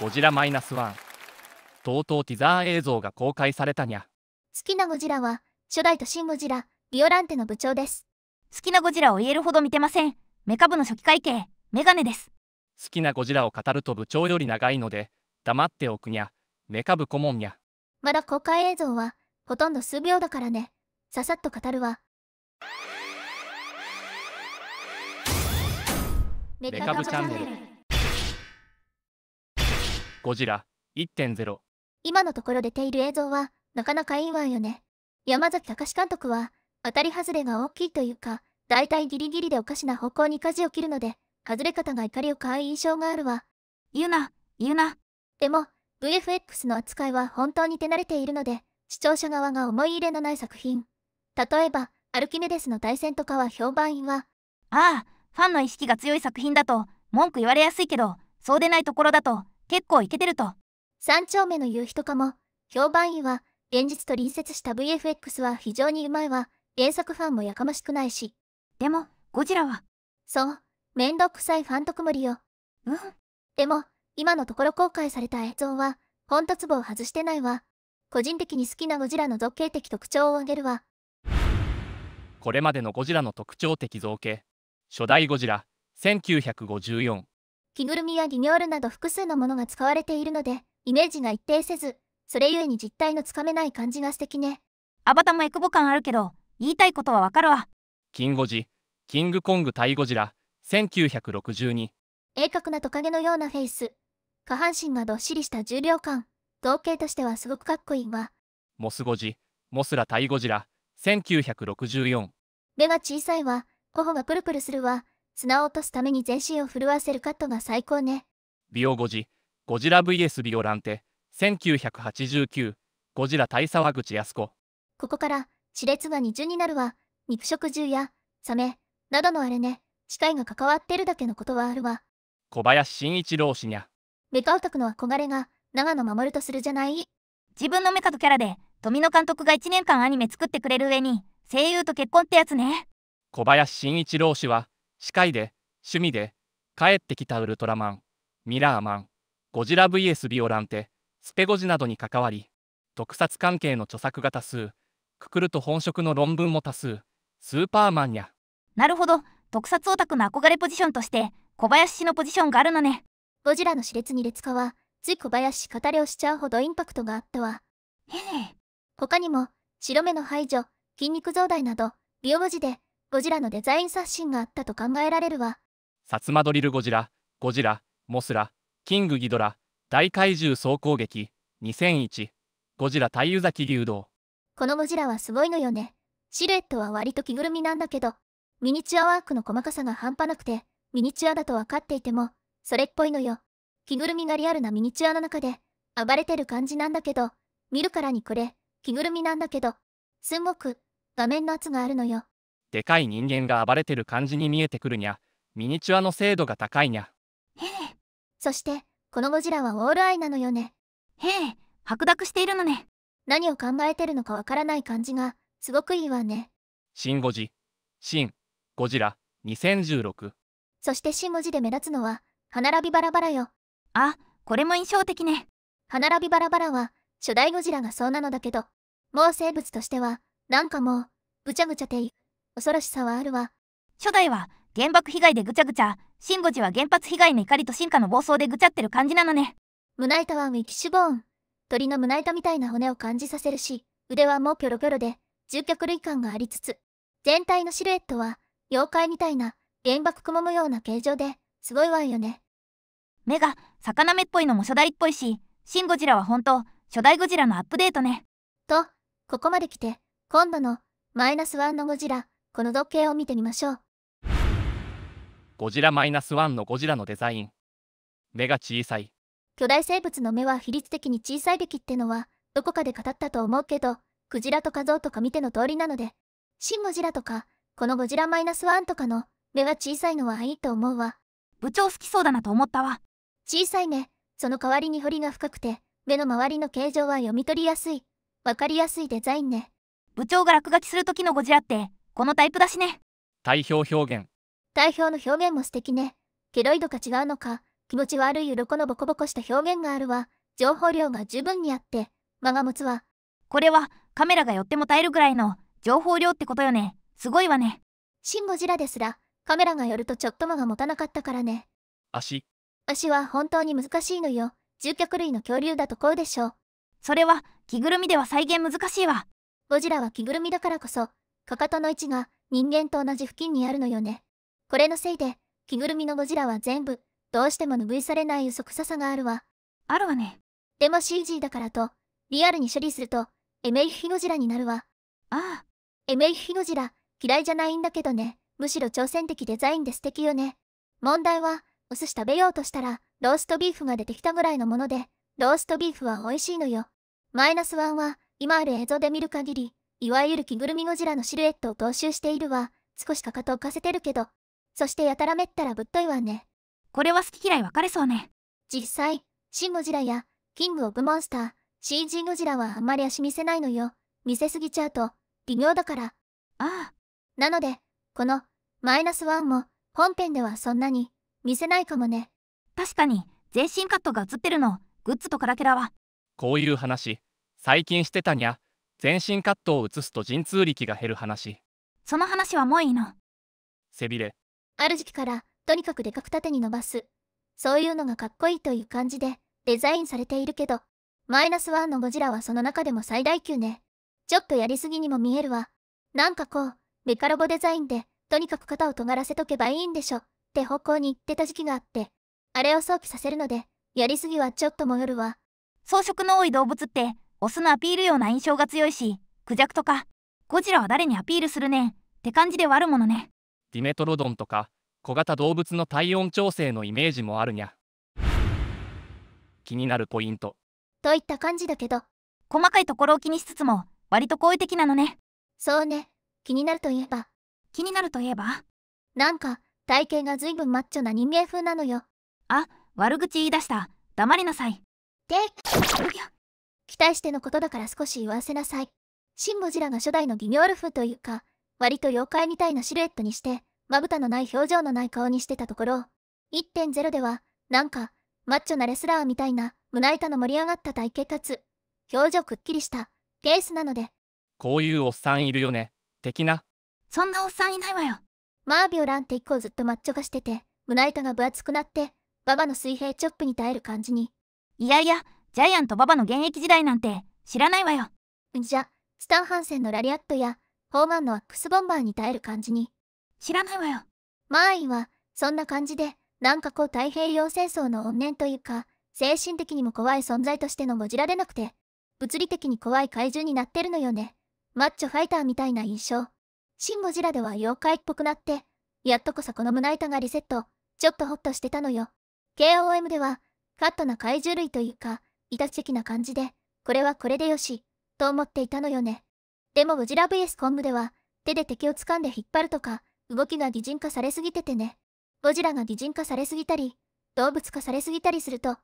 ゴジラマイナスワン。とうとうティザー映像が公開されたにゃ。好きなゴジラは、初代と新ゴジラ、リオランテの部長です。好きなゴジラを言えるほど見てません。メカ部の初期会計、メガネです。好きなゴジラを語ると部長より長いので、黙っておくにゃ、メカ部顧問にゃ。まだ公開映像は、ほとんど数秒だからね。ささっと語るわ。メカ部チャンネル。ゴジラ1.0今のところ出ている映像はなかなかいいわよね山崎隆監督は当たり外れが大きいというか大体ギリギリでおかしな方向に舵を切るので外れ方が怒りを買う印象があるわ言うな言うなでも VFX の扱いは本当に手慣れているので視聴者側が思い入れのない作品例えばアルキメデスの対戦とかは評判員はああファンの意識が強い作品だと文句言われやすいけどそうでないところだと結構イケてると。三丁目の夕日とかも、評判いいわ。現実と隣接した VFX は非常にうまいわ。原作ファンもやかましくないし。でも、ゴジラは。そう、めんどくさいファンとくもりよ。うん。でも、今のところ公開された映像は、ほんとツボを外してないわ。個人的に好きなゴジラの造形的特徴を挙げるわ。これまでのゴジラの特徴的造形。初代ゴジラ、1954。着ぐるみやギニョールなど複数のものが使われているので、イメージが一定せず、それゆえに実態のつかめない感じが素敵ね。アバタもエクボ感あるけど、言いたいことはわかるわ。キンゴジ、キングコング対ゴジラ、1962。鋭角なトカゲのようなフェイス、下半身がどっしりした重量感、統計としてはすごくかっこいいわ。モスゴジ、モスラ対ゴジラ、1964。目が小さいわ、頬がプルプルするわ、砂を落とすために全身を震わせるカットが最高ね。ビオゴジ、ゴジラ VS ビオランテ、1989、ゴジラ大沢口靖子。ここから、熾烈が二重になるわ、肉食獣や、サメ、などのあれね、機械が関わってるだけのことはあるわ。小林慎一郎氏にゃ。メカオタクの憧れが、長野守とするじゃない自分のメカとキャラで、富野監督が1年間アニメ作ってくれる上に、声優と結婚ってやつね。小林慎一郎氏は、司会で、趣味で、帰ってきたウルトラマン、ミラーマン、ゴジラ VS ビオランテ、スペゴジなどに関わり、特撮関係の著作が多数、くくると本職の論文も多数、スーパーマンや。なるほど、特撮オタクの憧れポジションとして、小林氏のポジションがあるのね。ゴジラの熾烈に劣化は、つい小林語りをしちゃうほどインパクトがあったわ。へえ。他にも、白目の排除、筋肉増大など、美容文字で、ゴジラのデザイン刷新があったと考えられるわ。薩摩ドリルゴジラ、ゴジラ、モスラ、キングギドラ、大怪獣総攻撃、2001、ゴジラ対湯崎流動このゴジラはすごいのよね。シルエットは割と着ぐるみなんだけど、ミニチュアワークの細かさが半端なくて、ミニチュアだと分かっていても、それっぽいのよ。着ぐるみがリアルなミニチュアの中で、暴れてる感じなんだけど、見るからにこれ、着ぐるみなんだけど、すんごく、画面の圧があるのよ。でかい人間が暴れてる感じに見えてくるにゃミニチュアの精度が高いにゃへえそしてこのゴジラはオールアイなのよねへえ白濁しているのね何を考えてるのかわからない感じがすごくいいわねシンゴジシンゴジラ2016そしてシンゴジで目立つのは歯並びバラバラよあこれも印象的ね歯並びバラバラは初代ゴジラがそうなのだけどもう生物としてはなんかもうぐちゃぐちゃてい恐ろしさはあるわ初代は原爆被害でぐちゃぐちゃシンゴジは原発被害の怒りと進化の暴走でぐちゃってる感じなのね胸板はウィキシュボーン鳥の胸板みたいな骨を感じさせるし腕はもうぴょろぴょろで獣脚類感がありつつ全体のシルエットは妖怪みたいな原爆雲模様な形状ですごいわよね目が魚目っぽいのも初代っぽいしシン・ゴジラは本当初代ゴジラのアップデートねとここまで来て今度のマイナスワンのゴジラこの時計を見てみましょう。ゴジラマイナスワンのゴジラのデザイン。目が小さい。巨大生物の目は比率的に小さいべきってのは、どこかで語ったと思うけど、クジラとかゾウとか見ての通りなので、シンゴジラとか、このゴジラマイナスワンとかの目は小さいのはいいと思うわ。部長好きそうだなと思ったわ。小さい目、その代わりに彫りが深くて、目の周りの形状は読み取りやすい。わかりやすいデザインね。部長が落書きする時のゴジラって、このタイプだしね体表表現体表の表現も素敵ねケロイドか違うのか気持ち悪い鱗のボコボコした表現があるわ情報量が十分にあって間が持つわこれはカメラが寄っても耐えるぐらいの情報量ってことよねすごいわねシン・ゴジラですらカメラが寄るとちょっと間が持たなかったからね足足は本当に難しいのよ獣脚類の恐竜だとこうでしょうそれは着ぐるみでは再現難しいわゴジラは着ぐるみだからこそかかとの位置が人間と同じ付近にあるのよね。これのせいで、着ぐるみのゴジラは全部、どうしても拭いされない嘘臭ささがあるわ。あるわね。でも CG だからと、リアルに処理すると、エメイヒゴジラになるわ。ああ。エメイヒゴジラ、嫌いじゃないんだけどね。むしろ挑戦的デザインで素敵よね。問題は、お寿司食べようとしたら、ローストビーフが出てきたぐらいのもので、ローストビーフは美味しいのよ。マイナスワンは、今ある映像で見る限り、いわゆる着ぐるみゴジラのシルエットを踏襲しているわ。少しかかと浮かせてるけど。そしてやたらめったらぶっといわね。これは好き嫌い分かれそうね。実際、シンゴジラや、キングオブモンスター、CG ゴジラはあんまり足見せないのよ。見せすぎちゃうと、微妙だから。ああ。なので、この、マイナスワンも、本編ではそんなに、見せないかもね。確かに、全身カットが映ってるの、グッズとカラケラは。こういう話、最近してたにゃ。全身カットを移すと陣痛力が減る話その話はもういいの背びれある時期からとにかくでかく縦に伸ばすそういうのがかっこいいという感じでデザインされているけどマイナスワンのゴジラはその中でも最大級ねちょっとやりすぎにも見えるわなんかこうメカロボデザインでとにかく肩を尖らせとけばいいんでしょって方向に行ってた時期があってあれを想起させるのでやりすぎはちょっともよるわ装飾の多い動物ってオスのアピールような印象が強いしクジャクとかゴジラは誰にアピールするねんって感じではあるものねディメトロドンとか小型動物の体温調整のイメージもあるにゃ気になるポイントといった感じだけど細かいところを気にしつつも割と好意的なのねそうね気になるといえば気になるといえばなんか体型がずいぶんマッチョな人間風なのよあ悪口言い出した黙りなさいで期待してのことだから少し言わせなさい。シン・ゴジラが初代のギニョルフというか、割と妖怪みたいなシルエットにして、まぶたのない表情のない顔にしてたところ、1.0では、なんか、マッチョなレスラーみたいな、胸板の盛り上がった体型かつ、表情くっきりした、ケースなので。こういうおっさんいるよね、的な。そんなおっさんいないわよ。マービオランって以個ずっとマッチョ化してて、胸板が分厚くなって、ババの水平チョップに耐える感じに。いやいや、ジャイアント馬場の現役時代なんて知らないわよじゃスタンハンセンのラリアットやホーマンのアックスボンバーに耐える感じに知らないわよマーインはそんな感じでなんかこう太平洋戦争の怨念というか精神的にも怖い存在としてのもじられなくて物理的に怖い怪獣になってるのよねマッチョファイターみたいな印象シン・ゴジラでは妖怪っぽくなってやっとこそこの胸板がリセットちょっとホッとしてたのよ KOM ではカットな怪獣類というかいたち的な感じで、これはこれでよし、と思っていたのよね。でもウジラ VS コンブでは、手で敵を掴んで引っ張るとか、動きが擬人化されすぎててね。ゴジラが擬人化されすぎたり、動物化されすぎたりすると、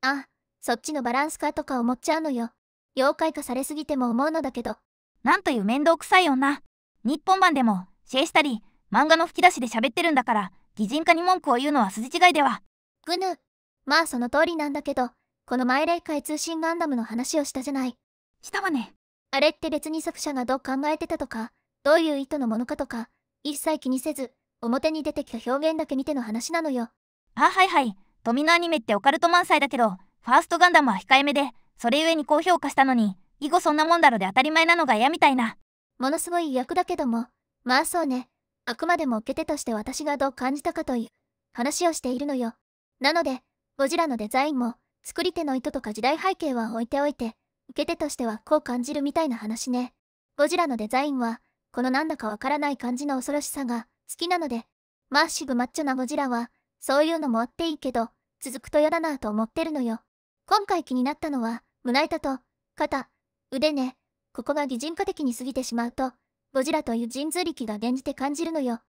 あ、そっちのバランスかとか思っちゃうのよ。妖怪化されすぎても思うのだけど。なんという面倒くさい女。日本版でも、シェイしたり、漫画の吹き出しで喋ってるんだから、擬人化に文句を言うのは筋違いでは。ぐぬ。まあその通りなんだけど、このマイレイ界通信ガンダムの話をしたじゃない。したわね。あれって別に作者がどう考えてたとか、どういう意図のものかとか、一切気にせず、表に出てきた表現だけ見ての話なのよ。あ、はいはい。富のアニメってオカルト満載だけど、ファーストガンダムは控えめで、それゆえに高評価したのに、以後そんなもんだろで当たり前なのが嫌みたいな。ものすごい役だけども、まあそうね。あくまでも受け手として私がどう感じたかという話をしているのよ。なので、ゴジラのデザインも、作り手の意図とか時代背景は置いておいて、受け手としてはこう感じるみたいな話ね。ゴジラのデザインは、このなんだかわからない感じの恐ろしさが好きなので、マッシブマッチョなゴジラは、そういうのもあっていいけど、続くと嫌だなと思ってるのよ。今回気になったのは、胸板と、肩、腕ね。ここが擬人化的に過ぎてしまうと、ゴジラという神通力が現じて感じるのよ。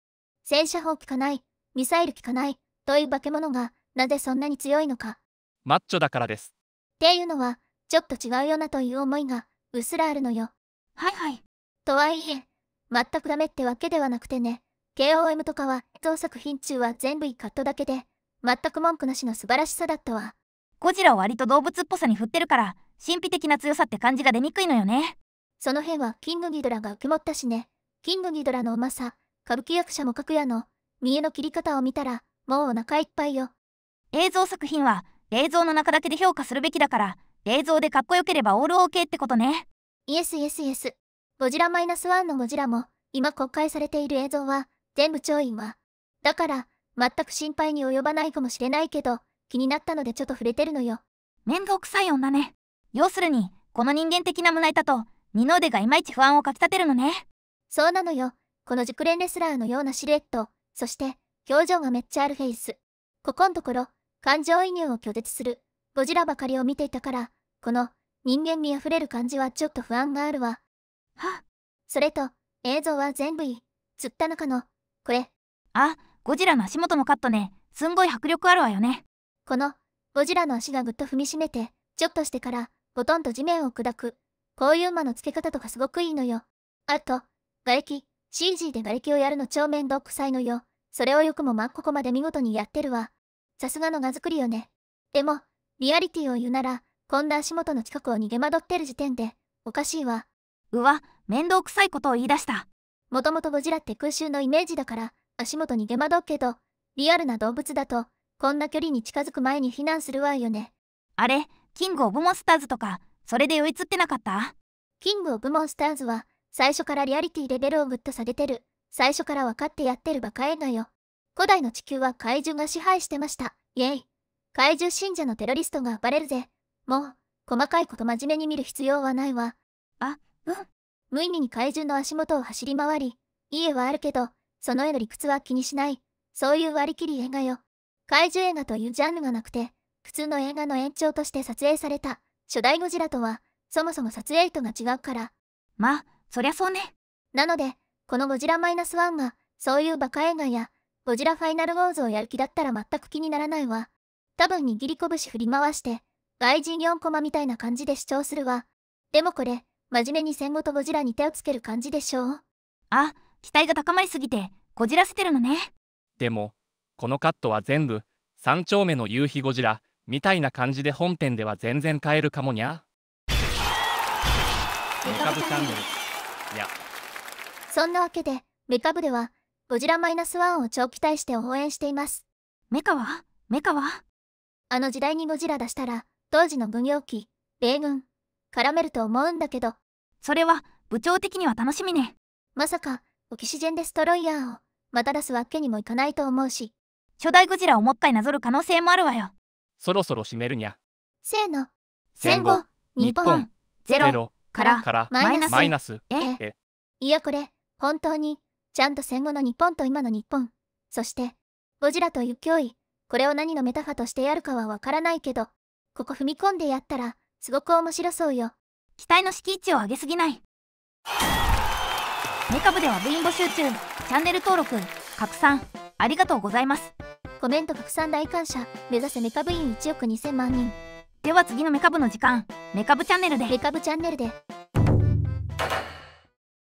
戦車砲効かない、ミサイル効かない、という化け物が、なぜそんなに強いのか。マッチョだからですっていうのはちょっと違うよなという思いがうっすらあるのよはいはいとはいえ全くダメってわけではなくてね KOM とかは当作品中は全部いいカットだけで全く文句なしの素晴らしさだったわゴジラを割と動物っぽさに振ってるから神秘的な強さって感じが出にくいのよねその辺はキングギドラが曇ったしねキングギドラのうまさ歌舞伎役者もくやの見えの切り方を見たらもうお腹いっぱいよ映像作品は冷蔵の中だけで評価するべきだから冷蔵でかっこよければオール OK ってことねイエスイエスイエスゴジラマイナスワンのゴジラも今公開されている映像は全部超いはだから全く心配に及ばないかもしれないけど気になったのでちょっと触れてるのよ面倒くさい女ね要するにこの人間的な胸板と二の腕がいまいち不安をかきたてるのねそうなのよこの熟練レスラーのようなシルエットそして表情がめっちゃあるフェイスここんところ感情移入を拒絶する、ゴジラばかりを見ていたから、この、人間味あふれる感じはちょっと不安があるわ。はそれと、映像は全部いい。釣った中の、これ。あ、ゴジラの足元のカットね。すんごい迫力あるわよね。この、ゴジラの足がぐっと踏みしめて、ちょっとしてから、ほとんど地面を砕く。こういう間の付け方とかすごくいいのよ。あと、瓦礫、CG で瓦礫をやるの超面倒くさいのよ。それをよくもまんここまで見事にやってるわ。さすがの名作りよね。でも、リアリティを言うなら、こんな足元の近くを逃げ惑ってる時点で、おかしいわ。うわ、面倒くさいことを言い出した。もともとゴジラって空襲のイメージだから、足元逃げ惑うけど、リアルな動物だと、こんな距離に近づく前に避難するわよね。あれ、キング・オブ・モンスターズとか、それで酔いつってなかったキング・オブ・モンスターズは、最初からリアリティレベルをぐっと下げてる、最初から分かってやってるバカ映画よ。古代の地球は怪獣が支配してました。イェイ。怪獣信者のテロリストがバレるぜ。もう、細かいこと真面目に見る必要はないわ。あ、うん。無意味に怪獣の足元を走り回り、家はあるけど、その絵の理屈は気にしない。そういう割り切り映画よ。怪獣映画というジャンルがなくて、普通の映画の延長として撮影された、初代ゴジラとは、そもそも撮影意図が違うから。まあ、そりゃそうね。なので、このゴジラマイナスワンが、そういうバカ映画や、ゴジラファイナルウォーズをやる気だったら全く気にならないわ。多分握り拳振り回して、外人4コマみたいな感じで主張するわ。でもこれ、真面目に戦後とゴジラに手をつける感じでしょう。あ、期待が高まりすぎて、ゴジラせてるのね。でも、このカットは全部、三丁目の夕日ゴジラ、みたいな感じで本編では全然変えるかもにゃ。メカブチャンネル。いや。そんなわけで、メカブでは、ゴジラマイナスワンを長期待して応援しています。メカはメカはあの時代にゴジラ出したら、当時の軍用機、米軍、絡めると思うんだけど。それは、部長的には楽しみね。まさか、オキシジェンデストロイヤーを、また出すわけにもいかないと思うし。初代ゴジラをもっかいなぞる可能性もあるわよ。そろそろ締めるにゃ。せーの。戦後、日本、ゼロからマイナス。えいやこれ、本当に、ちゃんと戦後の日本と今の日本、そして、ゴジラという脅威、これを何のメタファとしてやるかはわからないけど、ここ踏み込んでやったら、すごく面白そうよ。期待の敷地を上げすぎない。メカ部では部員募集中、チャンネル登録、拡散、ありがとうございます。コメント拡散大感謝、目指せメカ部員1億2000万人。では次のメカ部の時間、メカ部チャンネルで。メカ部チャンネルで。